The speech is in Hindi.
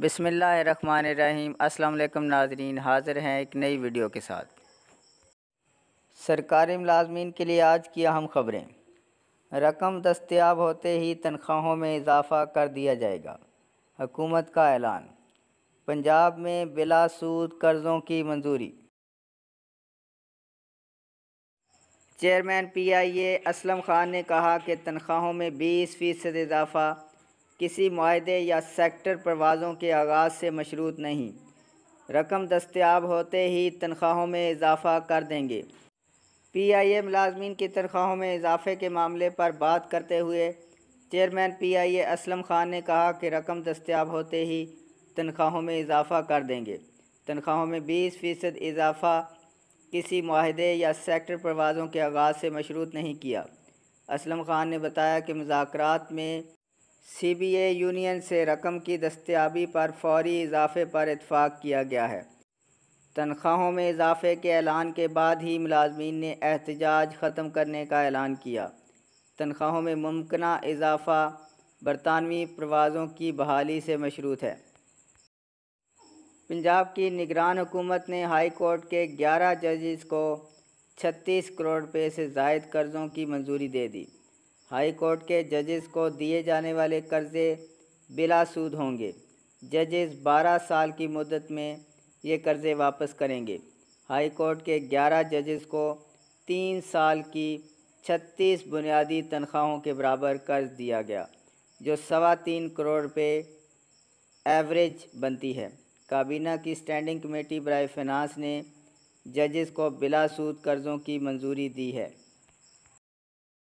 बसमीम् नाजरीन हाज़िर हैं एक नई वीडियो के साथ सरकारी मुलाजमीन के लिए आज की अहम ख़बरें रकम दस्तियाब होते ही तनख्वाहों में इजाफ़ा कर दिया जाएगा हुकूमत का ऐलान पंजाब में बिलासूद कर्ज़ों की मंजूरी chairman P I A Aslam Khan ने कहा कि तनख्वाहों में बीस फ़ीसद इजाफ़ा किसी माहे या सेक्टर परवाज़ों के आगाज़ से मशरूत नहीं रकम दस्तियाब होते ही तनख्वाहों में इजाफ़ा कर देंगे पी आई ए मुलाजमीन की तनख्वाहों में इजाफे के मामले पर बात करते हुए chairman P I A Aslam Khan ने कहा कि रकम दस्तियाब होते ही तनख्वाहों में इजाफ़ा कर देंगे तनख्वाहों में बीस फ़ीसद इजाफ़ा किसी माहे या सेक्टर परवाज़ों के आगाज़ से मशरूत नहीं किया असलम खान ने बताया कि मुजात में सीबीए यूनियन से रकम की दस्तियाबी पर फौरी इजाफे पर इतफाक़ किया गया है तनख्वाहों में इजाफे के ऐलान के बाद ही मुलाजमीन ने एहतजाज ख़त्म करने का ऐलान किया तनख्वाहों में मुमकिन इजाफा बरतानवी प्रवाज़ों की बहाली से मशरूत है पंजाब की निगरान हुकूमत ने हाई कोर्ट के 11 जजेस को 36 करोड़ रुपये से जायद कर्ज़ों की मंजूरी दे दी हाई कोर्ट के जजेस को दिए जाने वाले कर्जे बिलासूद होंगे जजेस 12 साल की मुद्दत में ये कर्जे वापस करेंगे हाई कोर्ट के 11 जजेस को तीन साल की 36 बुनियादी तनख्वाहों के बराबर कर्ज दिया गया जो सवा तीन करोड़ रुपये एवरेज बनती है काबीना की स्टैंडिंग कमेटी बरए फिनांस ने जजेस को बिलासूद कर्ज़ों की मंजूरी दी है